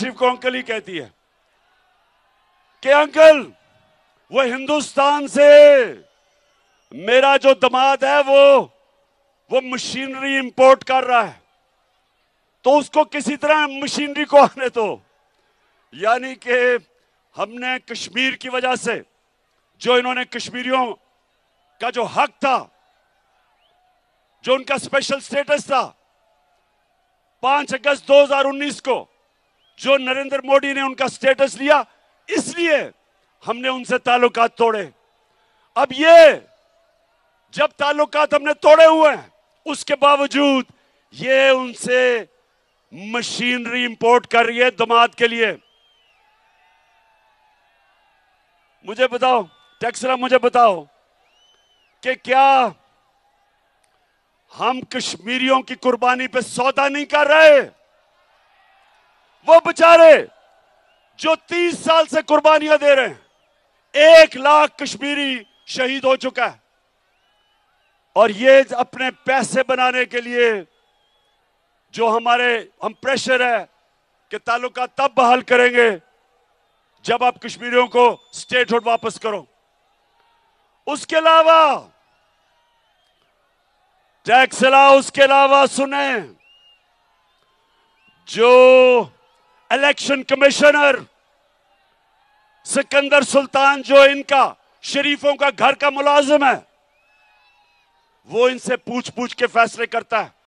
शिव को अंकल ही कहती है कि अंकल वो हिंदुस्तान से मेरा जो दमाद है वो वो मशीनरी इंपोर्ट कर रहा है तो उसको किसी तरह मशीनरी को आने दो तो। यानी कि हमने कश्मीर की वजह से जो इन्होंने कश्मीरियों का जो हक था जो उनका स्पेशल स्टेटस था 5 अगस्त 2019 को जो नरेंद्र मोदी ने उनका स्टेटस लिया इसलिए हमने उनसे ताल्लुकात तोड़े अब ये जब ताल्लुकात हमने तोड़े हुए हैं उसके बावजूद ये उनसे मशीनरी इंपोर्ट कर रही है दमाद के लिए मुझे बताओ टैक्सरा मुझे बताओ कि क्या हम कश्मीरियों की कुर्बानी पे सौदा नहीं कर रहे वो बेचारे जो तीस साल से कुर्बानियां दे रहे हैं एक लाख कश्मीरी शहीद हो चुका है और ये अपने पैसे बनाने के लिए जो हमारे हम प्रेशर है कि ताल्लुका तब बहाल करेंगे जब आप कश्मीरियों को स्टेटहुड वापस करो उसके अलावा टैक्स लाओ उसके अलावा सुने जो इलेक्शन कमिश्नर सिकंदर सुल्तान जो इनका शरीफों का घर का मुलाजिम है वो इनसे पूछ पूछ के फैसले करता है